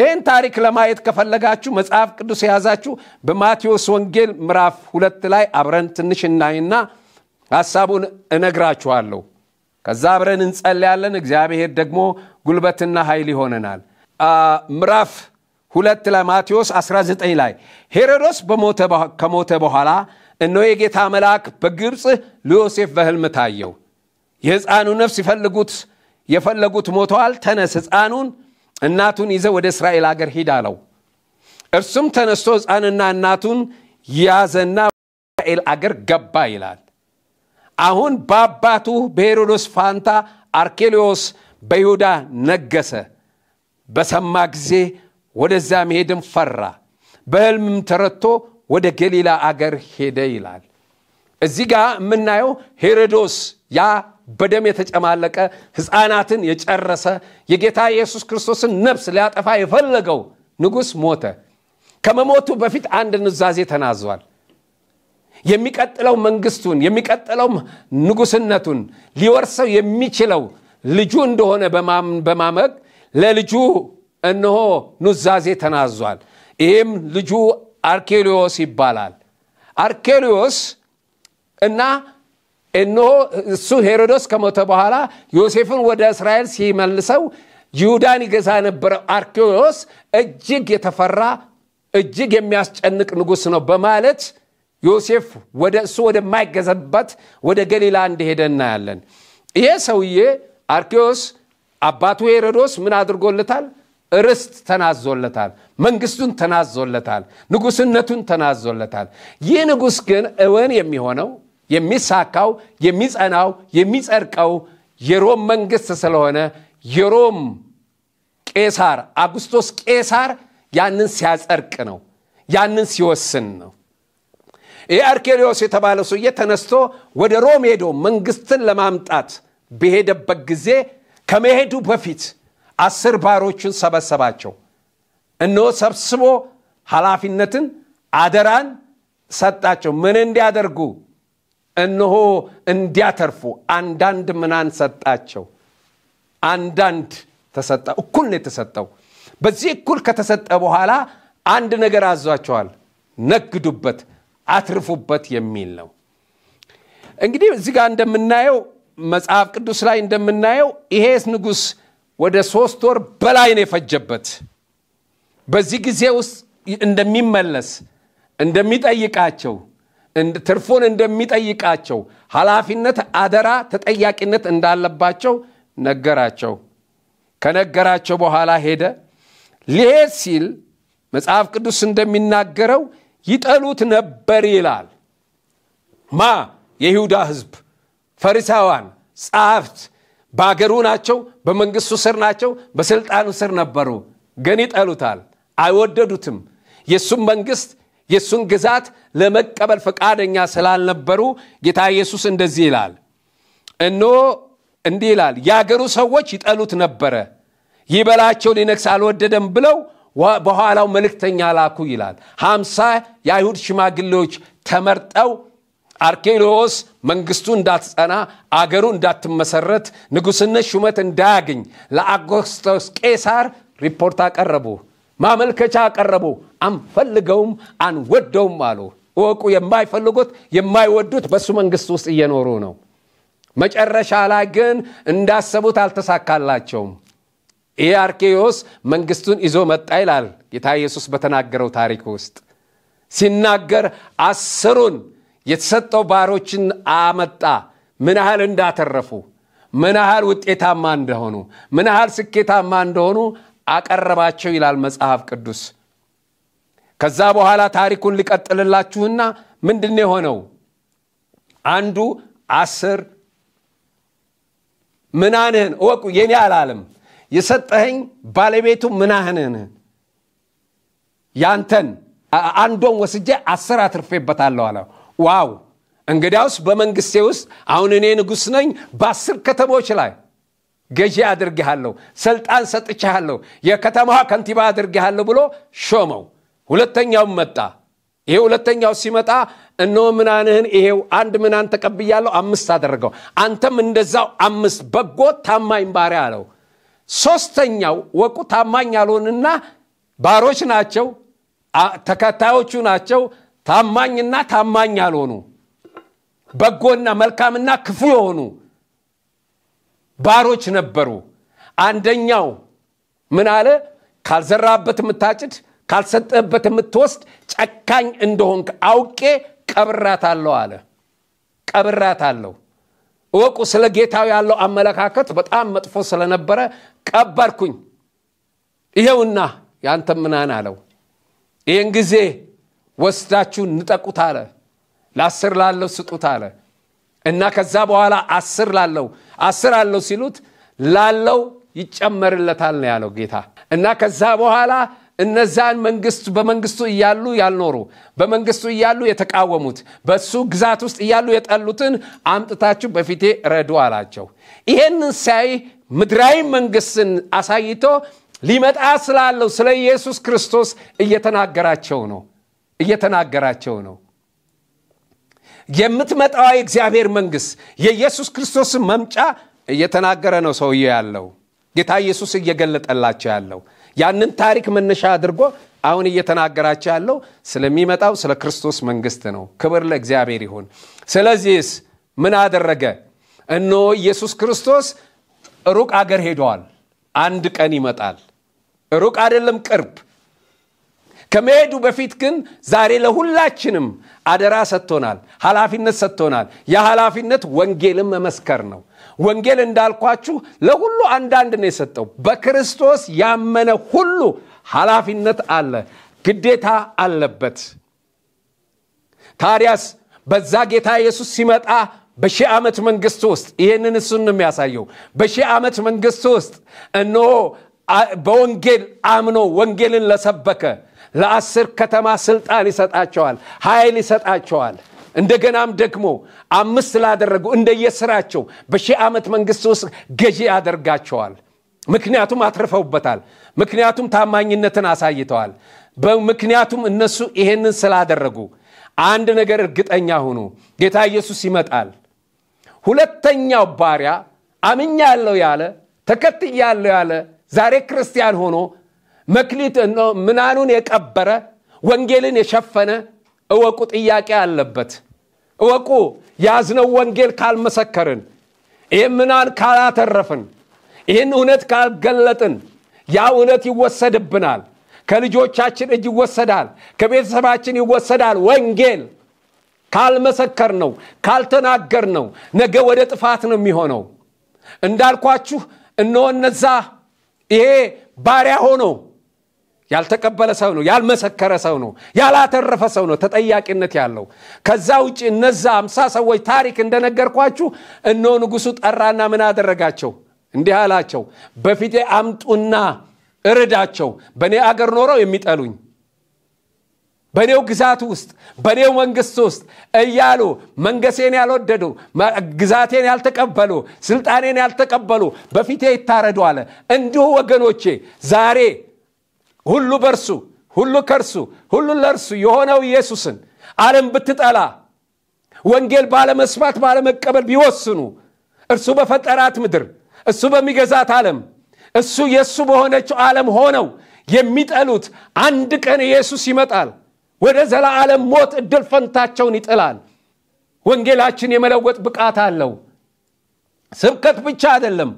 ይህን ታሪክ ለማየት ከፈለጋችሁ መጽሐፍ ቅዱስ የያዛችሁ በማቴዎስ ወንጌል ምዕራፍ ሁለት ላይ አብረን ትንሽ እናይና ሐሳቡን እነግራችኋለሁ። ከዛ አብረን እንጸልያለን። እግዚአብሔር ደግሞ ጉልበትና ኃይል ይሆነናል። ምዕራፍ ሁለት ላይ ማቴዎስ 19 ላይ ሄሮዶስ ከሞተ በኋላ እነሆ የጌታ መልአክ በግብፅ ለዮሴፍ በሕልም ታየው። የሕፃኑ ነፍስ ይፈልጉት የፈለጉት ሞተዋል፣ ተነስ ሕፃኑን እናቱን ይዘ ወደ እስራኤል አገር ሂድ አለው። እርሱም ተነስቶ ሕፃንና እናቱን ያዘና እስራኤል አገር ገባ ይላል። አሁን በአባቱ በሄሮዶስ ፋንታ አርኬሌዎስ በይሁዳ ነገሰ። በሰማ ጊዜ ወደዛ መሄድም ፈራ፣ በህልምም ተረቶ ወደ ገሊላ አገር ሄደ ይላል። እዚህ ጋር የምናየው ሄሮዶስ ያ በደም የተጨማለቀ ሕፃናትን የጨረሰ የጌታ ኢየሱስ ክርስቶስን ነፍስ ሊያጠፋ የፈለገው ንጉሥ ሞተ። ከመሞቱ በፊት አንድ ንዛዜ ተናዟል። የሚቀጥለው መንግስቱን የሚቀጥለው ንጉስነቱን ሊወርሰው የሚችለው ልጁ እንደሆነ በማመግ ለልጁ እነሆ ኑዛዜ ተናዟል። ይህም ልጁ አርኬሊዎስ ይባላል። አርኬሊዎስ እና እነሆ እሱ ሄሮዶስ ከሞተ በኋላ ዮሴፍን ወደ እስራኤል ሲመልሰው ይሁዳን ይገዛ ነበረው አርኬዎስ እጅግ የተፈራ እጅግ የሚያስጨንቅ ንጉስ ነው በማለት ዮሴፍ ወደ እሱ ወደማይገዘበት ወደ ገሊላ እንደሄደ እናያለን ይሄ ሰውዬ አርኪዎስ አባቱ ሄሮዶስ ምን አድርጎለታል ርስት ተናዞለታል መንግስቱን ተናዞለታል ንጉስነቱን ተናዞለታል ይህ ንጉስ ግን እውን የሚሆነው የሚሳካው የሚጸናው የሚጸድቀው የሮም መንግስት ስለሆነ የሮም ቄሳር አጉስቶስ ቄሳር ያንን ሲያጸርቅ ነው ያንን ሲወስን ነው ይህ አርኬሪዎስ የተባለ ሰውዬ ተነስቶ ወደ ሮም ሄዶ መንግስትን ለማምጣት በሄደበት ጊዜ ከመሄዱ በፊት አስር ባሮችን ሰበሰባቸው እነሆ ሰብስቦ ኃላፊነትን አደራን ሰጣቸው ምን እንዲያደርጉ እነሆ እንዲያተርፉ አንዳንድ ምናን ሰጣቸው አንዳንድ ተሰጠ እኩል ነው የተሰጠው በዚህ እኩል ከተሰጠ በኋላ አንድ ነገር አዟቸዋል ነግዱበት አትርፉበት የሚል ነው። እንግዲህ እዚህ ጋር እንደምናየው መጽሐፍ ቅዱስ ላይ እንደምናየው ይሄ ንጉሥ ወደ ሶስት ወር በላይ ነው የፈጀበት። በዚህ ጊዜ ውስጥ እንደሚመለስ እንደሚጠይቃቸው ትርፉን እንደሚጠይቃቸው ኃላፊነት፣ አደራ፣ ተጠያቂነት እንዳለባቸው ነገራቸው። ከነገራቸው በኋላ ሄደ። ሊሄድ ሲል መጽሐፍ ቅዱስ እንደሚናገረው ይጠሉት ነበር ይላል። ማ የይሁዳ ህዝብ ፈሪሳውያን፣ ጻፍት በአገሩ ናቸው፣ በመንግስቱ ስር ናቸው፣ በስልጣኑ ስር ነበሩ። ግን ይጠሉታል፣ አይወደዱትም። የእሱም መንግስት የእሱን ግዛት ለመቀበል ፈቃደኛ ስላልነበሩ ጌታ ኢየሱስ እንደዚህ ይላል። እኖ እንዲህ ይላል፣ የአገሩ ሰዎች ይጠሉት ነበረ፣ ይበላቸው ሊነግስ አልወደደም ብለው በኋላው መልእክተኛ ላኩ ይላል። ሀምሳ የአይሁድ ሽማግሌዎች ተመርጠው አርኬሎዎስ መንግስቱ እንዳትጸና አገሩ እንዳትመሰረት ንጉስነት ሹመት እንዳያገኝ ለአጎስቶስ ቄሳር ሪፖርት አቀረቡ፣ ማመልከቻ አቀረቡ። አንፈልገውም፣ አንወደውም አሉ። እወቁ፣ የማይፈልጉት የማይወዱት በእሱ መንግስት ውስጥ እየኖሩ ነው። መጨረሻ ላይ ግን እንዳሰቡት አልተሳካላቸውም። ይህ አርኬዎስ መንግስቱን ይዞ መጣ ይላል ጌታ ኢየሱስ በተናገረው ታሪክ ውስጥ ሲናገር አስሩን የተሰጠው ባሮችን አመጣ ምን ያህል እንዳተረፉ ምን ያህል ውጤታማ እንደሆኑ ምን ያህል ስኬታማ እንደሆኑ አቀረባቸው ይላል መጽሐፍ ቅዱስ ከዛ በኋላ ታሪኩን ሊቀጥልላችሁና ምንድን የሆነው አንዱ አስር ምናንህን እወቁ የኔ አላለም የሰጠኸኝ ባለቤቱ ምናህንን ያንተን አንዶን ወስጄ አስር አትርፌበታለሁ አለ ዋው እንግዲያውስ በመንግስቴ ውስጥ አሁን እኔ ንጉሥ ነኝ በአስር ከተሞች ላይ ገዢ አድርግሃለሁ ሰልጣን ሰጥቻሃለሁ የከተማ ከንቲባ አድርግሃለሁ ብሎ ሾመው ሁለተኛውም መጣ ይሄ ሁለተኛው ሲመጣ እኖ ምናንህን ይሄው አንድ ምናን ተቀብያለሁ አምስት አደረገው አንተም እንደዛው አምስት በጎ ታማኝ ባሪያ አለው ሶስተኛው ወቁ ታማኝ ያልሆንና ባሮች ናቸው ተከታዮቹ ናቸው ታማኝና ታማኝ ያልሆኑ በጎና መልካምና ክፉ የሆኑ ባሮች ነበሩ አንደኛው ምን አለ ካልዘራበት የምታጭድ ካልሰጠበት የምትወስድ ጨካኝ እንደሆንክ አውቄ ቀብራት አለው አለ ቀብራት አለው እወቁ ስለ ጌታው ያለው አመለካከት በጣም መጥፎ ስለነበረ ቀበርኩኝ። ይሄውና ያንተ ምናን አለው። ይህን ጊዜ ወስዳችሁ ንጠቁት አለ። ለአስር ላለው ስጡት አለ እና ከዛ በኋላ አስር ላለው አስር አለው ሲሉት ላለው ይጨመርለታል ነው ያለው ጌታ እና ከዛ በኋላ እነዛን መንግስት በመንግስቱ እያሉ ያልኖሩ በመንግስቱ እያሉ የተቃወሙት በሱ ግዛት ውስጥ እያሉ የጠሉትን አምጥታችሁ በፊቴ ረዱ አላቸው። ይሄንን ሳይ ምድራዊ መንግስትን አሳይቶ ሊመጣ ስላለው ስለ ኢየሱስ ክርስቶስ እየተናገራቸው ነው እየተናገራቸው ነው። የምትመጣዋ የእግዚአብሔር መንግስት የኢየሱስ ክርስቶስን መምጫ እየተናገረ ነው ሰውዬ ያለው ጌታ ኢየሱስ እየገለጠላቸው ያለው ያንን ታሪክ መነሻ አድርጎ አሁን እየተናገራቸው ያለው ስለሚመጣው ስለ ክርስቶስ መንግስት ነው። ክብር ለእግዚአብሔር ይሁን። ስለዚህስ ምን አደረገ? እነሆ ኢየሱስ ክርስቶስ ሩቅ አገር ሄደዋል። አንድ ቀን ይመጣል። ሩቅ አይደለም፣ ቅርብ። ከመሄዱ በፊት ግን ዛሬ ለሁላችንም አደራ ሰጥቶናል፣ ኃላፊነት ሰጥቶናል። ያ ኃላፊነት ወንጌልን መመስከር ነው። ወንጌል እንዳልኳችሁ ለሁሉ አንዳንድ ነው የሰጠው። በክርስቶስ ያመነ ሁሉ ኃላፊነት አለ፣ ግዴታ አለበት። ታዲያስ በዛ ጌታ ኢየሱስ ሲመጣ በሺህ ዓመት መንግስት ውስጥ ይህንን እሱን ነው የሚያሳየው። በሺህ ዓመት መንግስት ውስጥ እነሆ በወንጌል አምኖ ወንጌልን ለሰበከ ለአስር ከተማ ስልጣን ይሰጣቸዋል፣ ኃይል ይሰጣቸዋል። እንደገናም ደግሞ አምስት ስላደረጉ እንደየስራቸው በሺህ ዓመት መንግስት ውስጥ ገዢ ያደርጋቸዋል ምክንያቱም አትርፈውበታል ምክንያቱም ታማኝነትን አሳይተዋል በምክንያቱም እነሱ ይሄንን ስላደረጉ አንድ ነገር እርግጠኛ ሁኑ ጌታ ኢየሱስ ይመጣል ሁለተኛው ባሪያ አምኛ ያለው ያለ ተከትያለሁ ያለ ዛሬ ክርስቲያን ሆኖ መክሊት ምናኑን የቀበረ ወንጌልን የሸፈነ እወቁ ጥያቄ አለበት እወቁ ያዝነው ወንጌል ካልመሰከርን ይህም ምናን ካላተረፍን ይህን እውነት ካልገለጥን ያ እውነት ይወሰድብናል ከልጆቻችን እጅ ይወሰዳል ከቤተሰባችን ይወሰዳል ወንጌል ካልመሰከር ነው ካልተናገር ነው ነገ ወደ ጥፋት ነው የሚሆነው እንዳልኳችሁ እነሆ እነዛ ይሄ ባሪያ ሆኖ ያልተቀበለ ሰው ነው፣ ያልመሰከረ ሰው ነው፣ ያላተረፈ ሰው ነው ተጠያቂነት ያለው። ከዛ ውጭ እነዛ አምሳ ሰዎች ታሪክ እንደነገርኳችሁ እነሆ ንጉሱ ጠራና ምን አደረጋቸው? እንዲህ አላቸው፣ በፊቴ አምጡና እርዳቸው። በእኔ አገር ኖረው የሚጠሉኝ በእኔው ግዛት ውስጥ በእኔው መንግስት ውስጥ እያሉ መንገሴን ያልወደዱ ግዛቴን ያልተቀበሉ ስልጣኔን ያልተቀበሉ በፊቴ ይታረዱ አለ። እንዲሁ ወገኖቼ ዛሬ ሁሉ በርሱ ሁሉ ከርሱ ሁሉ ለርሱ የሆነው ኢየሱስን ዓለም ብትጠላ ወንጌል ባለመስማት ባለመቀበል ቢወስኑ እርሱ በፈጠራት ምድር እሱ በሚገዛት ዓለም እሱ የእሱ በሆነችው ዓለም ሆነው የሚጠሉት አንድ ቀን ኢየሱስ ይመጣል ወደ ዘላዓለም ሞት እድል ፈንታቸውን ይጥላል ወንጌላችን የመለወጥ ብቃት አለው ስብከት ብቻ አይደለም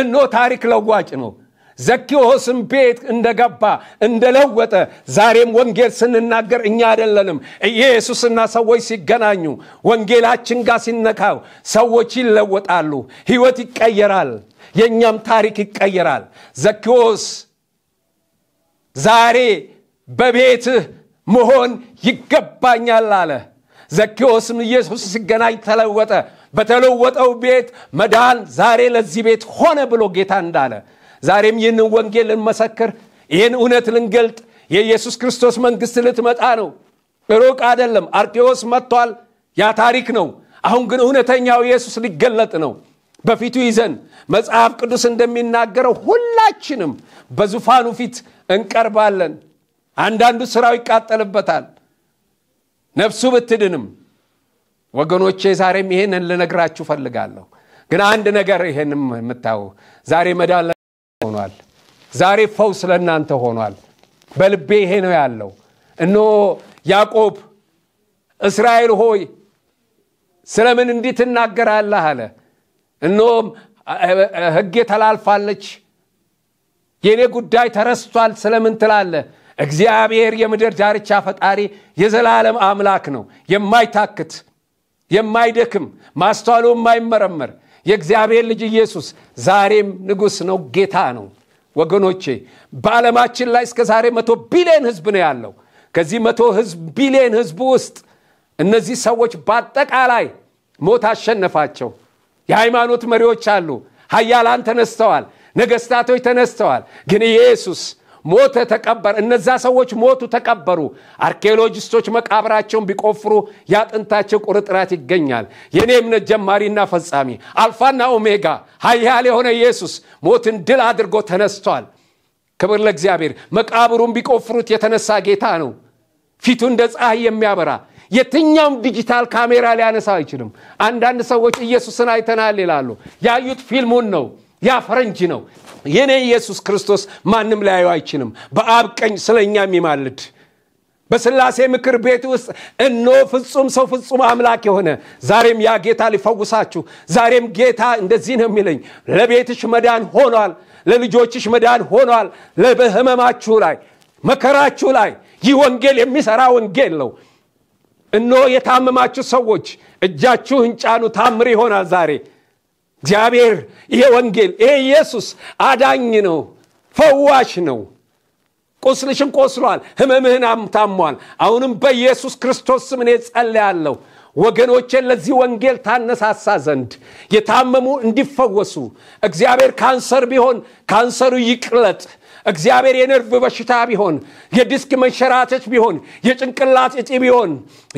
እኖ ታሪክ ለዋጭ ነው ዘኪዎስም ቤት እንደገባ እንደለወጠ ዛሬም ወንጌል ስንናገር እኛ አይደለንም ኢየሱስና ሰዎች ሲገናኙ ወንጌላችን ጋር ሲነካው ሰዎች ይለወጣሉ ህይወት ይቀየራል የእኛም ታሪክ ይቀየራል ዘኪዎስ ዛሬ በቤትህ መሆን ይገባኛል አለ ዘኪዎስም ኢየሱስ ሲገናኝ ተለወጠ በተለወጠው ቤት መዳን ዛሬ ለዚህ ቤት ሆነ ብሎ ጌታ እንዳለ ዛሬም ይህንን ወንጌል ልንመሰክር፣ ይህን እውነት ልንገልጥ፣ የኢየሱስ ክርስቶስ መንግሥት ልትመጣ ነው። ሩቅ አይደለም። አርቄዎስ መጥቷል። ያ ታሪክ ነው። አሁን ግን እውነተኛው ኢየሱስ ሊገለጥ ነው። በፊቱ ይዘን መጽሐፍ ቅዱስ እንደሚናገረው ሁላችንም በዙፋኑ ፊት እንቀርባለን። አንዳንዱ ስራው ይቃጠልበታል፣ ነፍሱ ብትድንም። ወገኖቼ ዛሬም ይሄንን ልነግራችሁ ፈልጋለሁ። ግን አንድ ነገር ይሄንም የምታው ዛሬ መዳለ ዛሬ ፈውስ ለእናንተ ሆኗል። በልቤ ይሄ ነው ያለው። እኖ ያዕቆብ እስራኤል ሆይ ስለምን እንዲት እናገራለህ አለ። እነሆም ህጌ ተላልፋለች፣ የእኔ ጉዳይ ተረስቷል ስለምን ትላለ እግዚአብሔር የምድር ዳርቻ ፈጣሪ የዘላለም አምላክ ነው፣ የማይታክት የማይደክም ማስተዋሉ የማይመረመር የእግዚአብሔር ልጅ ኢየሱስ ዛሬም ንጉሥ ነው፣ ጌታ ነው። ወገኖቼ በዓለማችን ላይ እስከ ዛሬ መቶ ቢሊዮን ህዝብ ነው ያለው ከዚህ መቶ ቢሊየን ህዝብ ውስጥ እነዚህ ሰዎች በአጠቃላይ ሞት አሸነፋቸው የሃይማኖት መሪዎች አሉ ሀያላን ተነስተዋል ነገስታቶች ተነስተዋል ግን ኢየሱስ ሞተ፣ ተቀበረ። እነዛ ሰዎች ሞቱ፣ ተቀበሩ። አርኪኦሎጂስቶች መቃብራቸውን ቢቆፍሩ ያጥንታቸው ቁርጥራት ይገኛል። የኔ እምነት ጀማሪና ፈጻሚ፣ አልፋና ኦሜጋ፣ ሀያል የሆነ ኢየሱስ ሞትን ድል አድርጎ ተነስቷል። ክብር ለእግዚአብሔር። መቃብሩን ቢቆፍሩት የተነሳ ጌታ ነው። ፊቱ እንደ ፀሐይ የሚያበራ የትኛውም ዲጂታል ካሜራ ሊያነሳ አይችልም። አንዳንድ ሰዎች ኢየሱስን አይተናል ይላሉ። ያዩት ፊልሙን ነው። ያ ፈረንጅ ነው። የኔ ኢየሱስ ክርስቶስ ማንም ላይ አይችልም። በአብ ቀኝ ስለ እኛ የሚማልድ በስላሴ ምክር ቤት ውስጥ እኖ ፍጹም ሰው ፍጹም አምላክ የሆነ ዛሬም ያ ጌታ ሊፈውሳችሁ፣ ዛሬም ጌታ እንደዚህ ነው የሚለኝ ለቤትሽ መዳን ሆኗል፣ ለልጆችሽ መዳን ሆኗል። ለህመማችሁ ላይ መከራችሁ ላይ ይህ ወንጌል የሚሰራ ወንጌል ነው። እኖ የታመማችሁ ሰዎች እጃችሁን ጫኑ፣ ታምር ይሆናል ዛሬ እግዚአብሔር ይሄ ወንጌል ይሄ ኢየሱስ አዳኝ ነው፣ ፈዋሽ ነው። ቁስልሽን ቆስሏል፣ ህመምህን ታሟል። አሁንም በኢየሱስ ክርስቶስ ስም እኔ ጸልያለሁ ወገኖቼን ለዚህ ወንጌል ታነሳሳ ዘንድ የታመሙ እንዲፈወሱ እግዚአብሔር ካንሰር ቢሆን ካንሰሩ ይቅለጥ እግዚአብሔር የነርቭ በሽታ ቢሆን የዲስክ መንሸራተች ቢሆን የጭንቅላት እጢ ቢሆን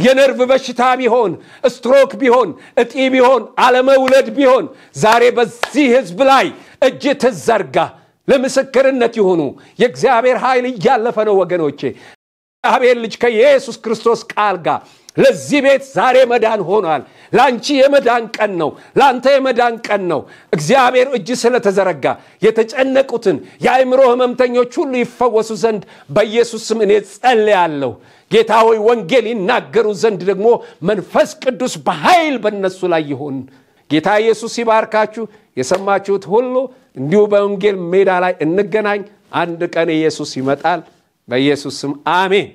የነርቭ በሽታ ቢሆን ስትሮክ ቢሆን እጢ ቢሆን አለመውለድ ቢሆን ዛሬ በዚህ ህዝብ ላይ እጅ ትዘርጋ ለምስክርነት የሆኑ የእግዚአብሔር ኃይል እያለፈ ነው ወገኖቼ እግዚአብሔር ልጅ ከኢየሱስ ክርስቶስ ቃል ጋር ለዚህ ቤት ዛሬ መዳን ሆኗል ለአንቺ የመዳን ቀን ነው ለአንተ የመዳን ቀን ነው እግዚአብሔር እጅ ስለተዘረጋ የተጨነቁትን የአእምሮ ህመምተኞች ሁሉ ይፈወሱ ዘንድ በኢየሱስ ስም እኔ ጸልያለሁ ጌታ ሆይ ወንጌል ይናገሩ ዘንድ ደግሞ መንፈስ ቅዱስ በኃይል በነሱ ላይ ይሁን ጌታ ኢየሱስ ይባርካችሁ የሰማችሁት ሁሉ እንዲሁ በወንጌል ሜዳ ላይ እንገናኝ አንድ ቀን ኢየሱስ ይመጣል በኢየሱስ ስም አሜን።